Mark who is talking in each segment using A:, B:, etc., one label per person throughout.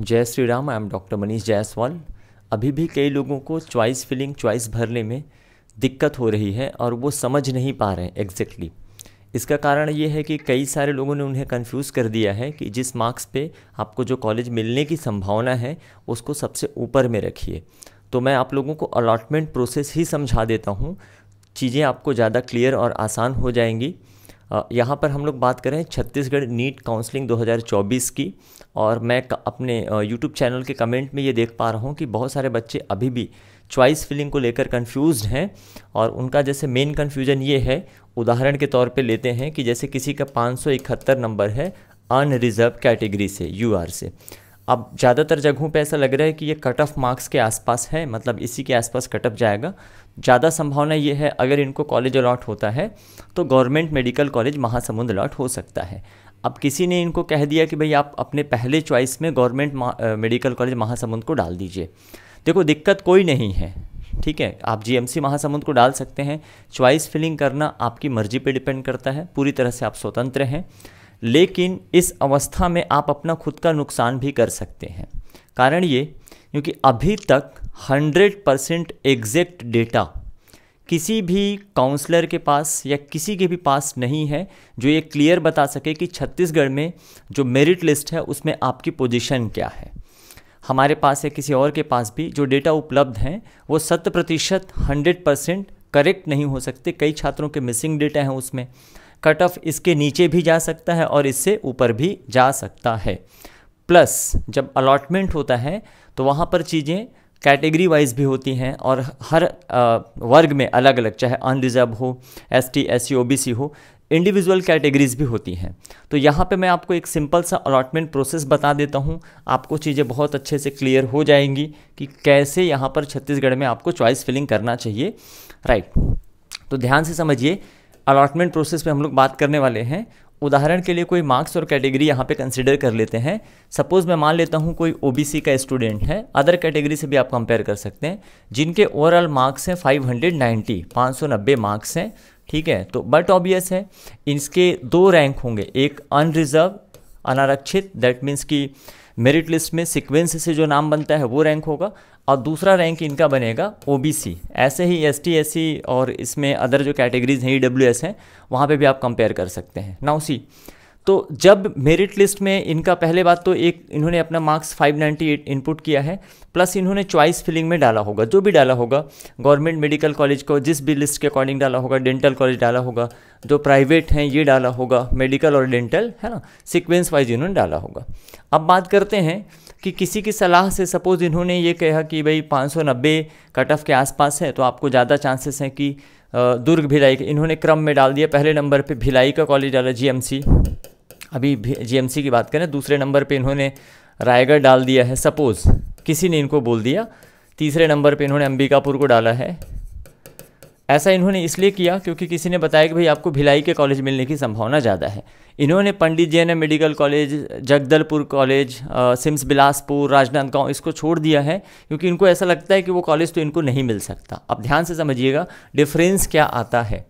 A: जय Shri Ram I am doctor Manish Jaiswal अभी भी कई लोगों को च्वाइस फिलिंग च्वाइस भरने में दिक्कत हो रही है और वो समझ नहीं पा रहे हैं एग्जैक्टली इसका कारण ये है कि कई सारे लोगों ने उन्हें कंफ्यूज कर दिया है कि जिस मार्क्स पे आपको जो कॉलेज मिलने की संभावना है उसको सबसे ऊपर में रखिए तो मैं आप लोगों को अलॉटमेंट प्रोसेस ही समझा देता हूँ चीज़ें आपको ज़्यादा क्लियर और आसान हो जाएंगी यहाँ पर हम लोग बात करें छत्तीसगढ़ नीट काउंसलिंग 2024 की और मैं अपने यूट्यूब चैनल के कमेंट में ये देख पा रहा हूँ कि बहुत सारे बच्चे अभी भी चॉइस फिलिंग को लेकर कंफ्यूज हैं और उनका जैसे मेन कन्फ्यूजन ये है उदाहरण के तौर पे लेते हैं कि जैसे किसी का पाँच नंबर है अनरिजर्व कैटेगरी से यू से अब ज़्यादातर जगहों पे ऐसा लग रहा है कि ये कट ऑफ मार्क्स के आसपास है मतलब इसी के आसपास कट ऑफ जाएगा ज़्यादा संभावना ये है अगर इनको कॉलेज अलॉट होता है तो government medical college Mahasamund allot हो सकता है अब किसी ने इनको कह दिया कि भाई आप अपने पहले चॉइस में गवर्नमेंट मेडिकल कॉलेज महासमुंद को डाल दीजिए देखो दिक्कत कोई नहीं है ठीक है आप जीएमसी महासमुंद को डाल सकते हैं चॉइस फिलिंग करना आपकी मर्जी पे डिपेंड करता है पूरी तरह से आप स्वतंत्र हैं लेकिन इस अवस्था में आप अपना खुद का नुकसान भी कर सकते हैं कारण ये क्योंकि अभी तक 100 परसेंट एग्जैक्ट डेटा किसी भी काउंसलर के पास या किसी के भी पास नहीं है जो ये क्लियर बता सके कि छत्तीसगढ़ में जो मेरिट लिस्ट है उसमें आपकी पोजीशन क्या है हमारे पास या किसी और के पास भी जो डेटा उपलब्ध हैं वो शत प्रतिशत हंड्रेड परसेंट करेक्ट नहीं हो सकते कई छात्रों के मिसिंग डेटा हैं उसमें कट ऑफ इसके नीचे भी जा सकता है और इससे ऊपर भी जा सकता है प्लस जब अलॉटमेंट होता है तो वहाँ पर चीज़ें कैटेगरी वाइज भी होती हैं और हर वर्ग में अलग अलग चाहे अनरिजर्व हो S T S C O B C हो इंडिविजुअल कैटेगरीज भी होती हैं तो यहाँ पे मैं आपको एक सिंपल सा अलॉटमेंट प्रोसेस बता देता हूँ आपको चीज़ें बहुत अच्छे से क्लियर हो जाएंगी कि कैसे यहाँ पर छत्तीसगढ़ में आपको चॉइस फिलिंग करना चाहिए राइट तो ध्यान से समझिए अलॉटमेंट प्रोसेस पे हम लोग बात करने वाले हैं उदाहरण के लिए कोई मार्क्स और कैटेगरी यहाँ पे कंसिडर कर लेते हैं सपोज़ मैं मान लेता हूँ कोई ओबीसी का स्टूडेंट है अदर कैटेगरी से भी आप कंपेयर कर सकते हैं जिनके ओवरऑल मार्क्स हैं 590 नब्बे मार्क्स हैं ठीक है तो बट ऑबियस है इसके दो रैंक होंगे एक अनरिजर्व अनारक्षित दैट मीन्स कि मेरिट लिस्ट में सिक्वेंस से जो नाम बनता है वो रैंक होगा और दूसरा रैंक इनका बनेगा ओबीसी ऐसे ही एस टी और इसमें अदर जो कैटेगरीज हैं ई e हैं वहाँ पे भी आप कंपेयर कर सकते हैं नाउ सी तो जब मेरिट लिस्ट में इनका पहले बात तो एक इन्होंने अपना मार्क्स 598 इनपुट किया है प्लस इन्होंने चॉइस फिलिंग में डाला होगा जो भी डाला होगा गवर्नमेंट मेडिकल कॉलेज को जिस भी लिस्ट के अकॉर्डिंग डाला होगा डेंटल कॉलेज डाला होगा जो प्राइवेट हैं ये डाला होगा मेडिकल और डेंटल है ना सिक्वेंस वाइज इन्होंने डाला होगा अब बात करते हैं कि किसी की सलाह से सपोज़ इन्होंने ये कहा कि भाई पाँच कट ऑफ के आसपास है तो आपको ज़्यादा चांसेस हैं कि दुर्ग भिलाई इन्होंने क्रम में डाल दिया पहले नंबर पे भिलाई का कॉलेज डाला जीएमसी अभी जीएमसी की बात करें दूसरे नंबर पे इन्होंने रायगढ़ डाल दिया है सपोज़ किसी ने इनको बोल दिया तीसरे नंबर पे इन्होंने अंबिकापुर को डाला है ऐसा इन्होंने इसलिए किया क्योंकि किसी ने बताया कि भाई आपको भिलाई के कॉलेज मिलने की संभावना ज़्यादा है इन्होंने Pandit Jain medical college Jagdalpur college CIMS Bilaspur Rajnandgaon इसको छोड़ दिया है क्योंकि इनको ऐसा लगता है कि वो कॉलेज तो इनको नहीं मिल सकता अब ध्यान से समझिएगा डिफरेंस क्या आता है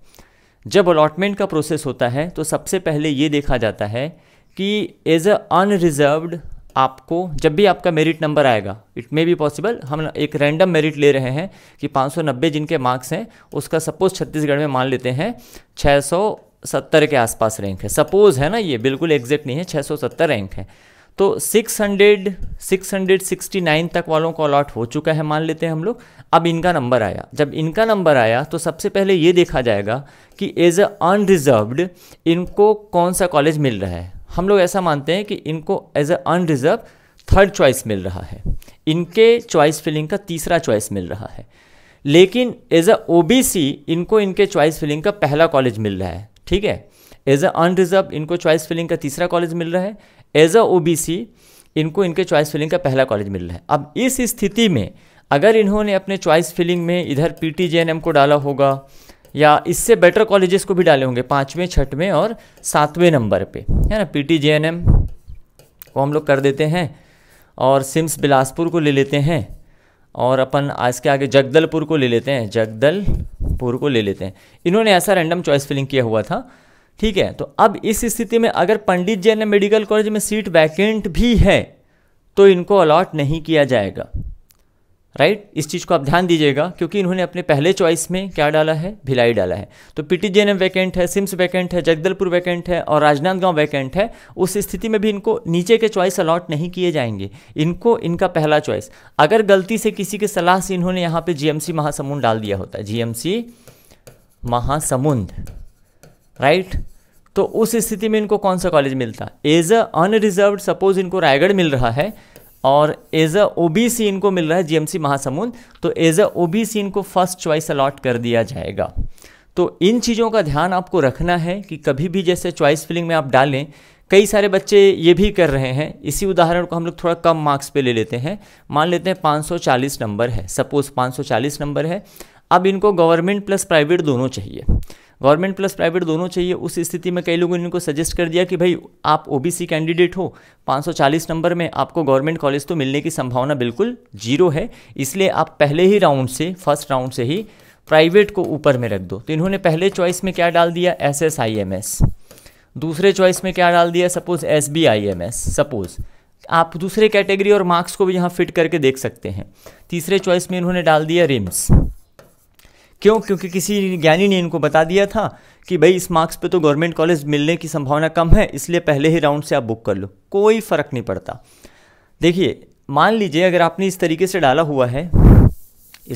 A: जब अलॉटमेंट का प्रोसेस होता है तो सबसे पहले ये देखा जाता है कि एज अ अनरिजर्व्ड आपको जब भी आपका मेरिट नंबर आएगा इट मे बी पॉसिबल हम एक रैंडम मेरिट ले रहे हैं कि 590 जिनके मार्क्स हैं उसका सपोज छत्तीसगढ़ में मान लेते हैं 670 के आसपास रैंक है सपोज़ है ना ये बिल्कुल एग्जैक्ट नहीं है 670 रैंक है तो 600 669 तक वालों को अलॉट हो चुका है मान लेते हैं हम लोग अब इनका नंबर आया जब इनका नंबर आया तो सबसे पहले ये देखा जाएगा कि एज अ अनरिजर्व्ड इनको कौन सा कॉलेज मिल रहा है हम लोग ऐसा मानते हैं कि इनको as a unreserve third choice मिल रहा है इनके चॉइस फिलिंग का तीसरा चॉइस मिल रहा है लेकिन एज अ ओ इनको इनके चॉइस फिलिंग का पहला कॉलेज मिल रहा है ठीक है एज अ अनरिजर्व इनको चॉइस फिलिंग का तीसरा कॉलेज मिल रहा है एज अ ओ इनको इनके चॉइस फिलिंग का पहला कॉलेज मिल रहा है अब इस स्थिति में अगर इन्होंने अपने चॉइस फिलिंग में इधर P T J N M को डाला होगा या इससे बेटर कॉलेजेस को भी डाले होंगे पाँचवें छठवें और सातवें नंबर पे है ना P T J N M को हम लोग कर देते हैं और सिम्स बिलासपुर को ले लेते हैं और अपन आज के आगे जगदलपुर को ले लेते हैं जगदलपुर को ले लेते हैं इन्होंने ऐसा रैंडम चॉइस फिलिंग किया हुआ था ठीक है तो अब इस स्थिति में अगर पंडित जैन मेडिकल कॉलेज में सीट वैकेंट भी है तो इनको अलॉट नहीं किया जाएगा राइट इस चीज़ को आप ध्यान दीजिएगा क्योंकि इन्होंने अपने पहले चॉइस में क्या डाला है भिलाई डाला है तो पीटी जे वैकेंट है सिम्स वैकेंट है जगदलपुर वैकेंट है और राजनांदगांव वैकेंट है उस स्थिति में भी इनको नीचे के चॉइस अलॉट नहीं किए जाएंगे इनको इनका पहला चॉइस अगर गलती से किसी के सलाह से इन्होंने यहाँ पर जीएमसी महासमुंद डाल दिया होता है जीएमसी महासमुंद राइट तो उस स्थिति में इनको कौन सा कॉलेज मिलता एज अ अनरिजर्व सपोज इनको रायगढ़ मिल रहा है और एज अ ओ इनको मिल रहा है जीएमसी महासमुंद तो एज अ ओ इनको फर्स्ट चॉइस अलॉट कर दिया जाएगा तो इन चीज़ों का ध्यान आपको रखना है कि कभी भी जैसे चॉइस फिलिंग में आप डालें कई सारे बच्चे ये भी कर रहे हैं इसी उदाहरण को हम लोग थोड़ा कम मार्क्स पे ले लेते हैं मान लेते हैं 540 नंबर है सपोज 540 नंबर है अब इनको गवर्नमेंट प्लस प्राइवेट दोनों चाहिए गवर्नमेंट प्लस प्राइवेट दोनों चाहिए उस स्थिति में कई लोगों ने इनको सजेस्ट कर दिया कि भाई आप ओबीसी कैंडिडेट हो 540 नंबर में आपको गवर्नमेंट कॉलेज तो मिलने की संभावना बिल्कुल जीरो है इसलिए आप पहले ही राउंड से फर्स्ट राउंड से ही प्राइवेट को ऊपर में रख दो तो इन्होंने पहले चॉइस में क्या डाल दिया S S I M S दूसरे चॉइस में क्या डाल दिया suppose S B I M S suppose आप दूसरे कैटेगरी और मार्क्स को भी यहाँ फिट करके देख सकते हैं तीसरे चॉइस में इन्होंने डाल दिया रिम्स क्यों क्योंकि किसी ज्ञानी ने इनको बता दिया था कि भाई इस मार्क्स पे तो गवर्नमेंट कॉलेज मिलने की संभावना कम है इसलिए पहले ही राउंड से आप बुक कर लो कोई फ़र्क नहीं पड़ता देखिए मान लीजिए अगर आपने इस तरीके से डाला हुआ है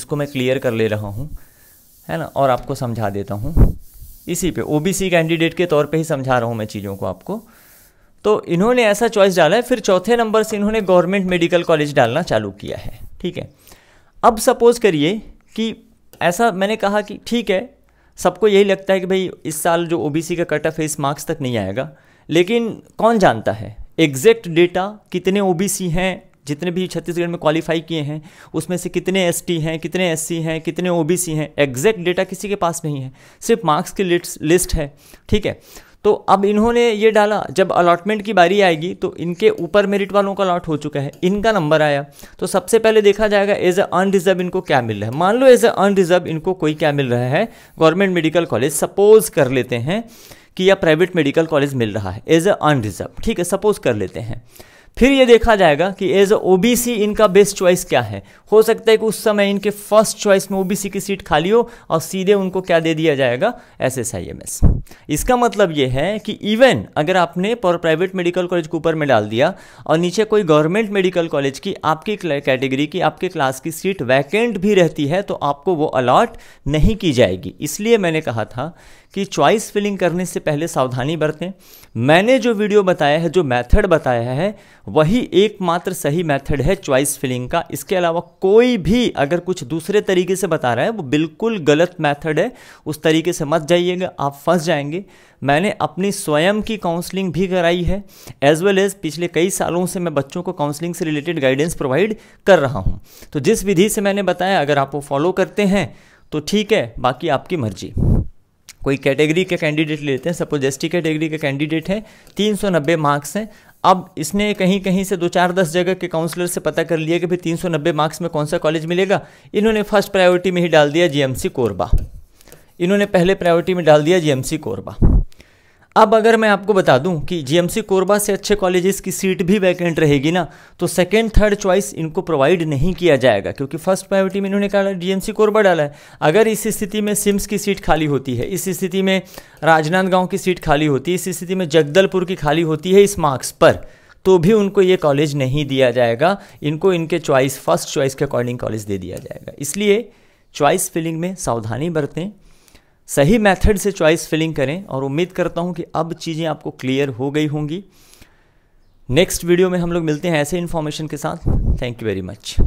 A: इसको मैं क्लियर कर ले रहा हूँ है ना और आपको समझा देता हूँ इसी पे ओबीसी कैंडिडेट के तौर पे ही समझा रहा हूँ मैं चीज़ों को आपको तो इन्होंने ऐसा चॉइस डाला है फिर चौथे नंबर से इन्होंने गवर्नमेंट मेडिकल कॉलेज डालना चालू किया है ठीक है अब सपोज़ करिए कि ऐसा मैंने कहा कि ठीक है सबको यही लगता है कि भाई इस साल जो ओबीसी का कट ऑफ है इस मार्क्स तक नहीं आएगा लेकिन कौन जानता है एग्जैक्ट डेटा कितने ओबीसी हैं जितने भी छत्तीसगढ़ में क्वालिफाई किए हैं उसमें से कितने एस हैं कितने एस हैं कितने ओ हैं एग्जैक्ट डेटा किसी के पास नहीं है सिर्फ मार्क्स की लिस्ट है ठीक है तो अब इन्होंने ये डाला जब अलॉटमेंट की बारी आएगी तो इनके ऊपर मेरिट वालों का अलॉट हो चुका है इनका नंबर आया तो सबसे पहले देखा जाएगा एज अ अनरिजर्व इनको क्या मिल रहा है मान लो एज अ अनरिजर्व इनको कोई क्या मिल रहा है गवर्नमेंट मेडिकल कॉलेज सपोज कर लेते हैं कि या प्राइवेट मेडिकल कॉलेज मिल रहा है एज अ अनरिजर्व ठीक है सपोज कर लेते हैं फिर ये देखा जाएगा कि एज ओ बी सी इनका बेस्ट चॉइस क्या है हो सकता है कि उस समय इनके फर्स्ट चॉइस में ओ बी सी की सीट खाली हो और सीधे उनको क्या दे दिया जाएगा S S I M S इसका मतलब ये है कि इवन अगर आपने पर प्राइवेट मेडिकल कॉलेज को ऊपर में डाल दिया और नीचे कोई गवर्नमेंट मेडिकल कॉलेज की आपकी कैटेगरी की आपके क्लास की सीट वैकेंट भी रहती है तो आपको वो अलॉट नहीं की जाएगी इसलिए मैंने कहा था कि चॉइस फिलिंग करने से पहले सावधानी बरतें मैंने जो वीडियो बताया है जो मेथड बताया है वही एकमात्र सही मेथड है चॉइस फिलिंग का इसके अलावा कोई भी अगर कुछ दूसरे तरीके से बता रहा है वो बिल्कुल गलत मेथड है उस तरीके से मत जाइएगा आप फंस जाएंगे मैंने अपनी स्वयं की काउंसलिंग भी कराई है एज वेल एज पिछले कई सालों से मैं बच्चों को काउंसलिंग से रिलेटेड गाइडेंस प्रोवाइड कर रहा हूँ तो जिस विधि से मैंने बताया अगर आप वो फॉलो करते हैं तो ठीक है बाकी आपकी मर्जी कोई कैटेगरी के कैंडिडेट लेते हैं सपोज एस कैटेगरी के कैंडिडेट हैं तीन सौ नब्बे मार्क्स हैं अब इसने कहीं कहीं से दो चार दस जगह के काउंसलर से पता कर लिया कि भाई तीन सौ नब्बे मार्क्स में कौन सा कॉलेज मिलेगा इन्होंने फर्स्ट प्रायोरिटी में ही डाल दिया जीएमसी कोरबा इन्होंने पहले प्रायोरिटी में डाल दिया जीएमसी कोरबा अब अगर मैं आपको बता दूं कि जीएमसी कोरबा से अच्छे कॉलेजेस की सीट भी वैकेंट रहेगी ना तो सेकेंड थर्ड चॉइस इनको प्रोवाइड नहीं किया जाएगा क्योंकि फर्स्ट प्रायोरिटी में इन्होंने कहा जीएमसी कोरबा डाला है अगर इस स्थिति में सिम्स की सीट खाली होती है इस स्थिति में राजनांदगांव की सीट खाली होती है इस स्थिति में जगदलपुर की खाली होती है इस मार्क्स पर तो भी उनको ये कॉलेज नहीं दिया जाएगा इनको इनके चॉइस फर्स्ट चॉइस के अकॉर्डिंग कॉलेज दे दिया जाएगा इसलिए चॉइस फिलिंग में सावधानी बरतें सही मेथड से चॉइस फिलिंग करें और उम्मीद करता हूँ कि अब चीज़ें आपको क्लियर हो गई होंगी नेक्स्ट वीडियो में हम लोग मिलते हैं ऐसे इन्फॉर्मेशन के साथ थैंक यू वेरी मच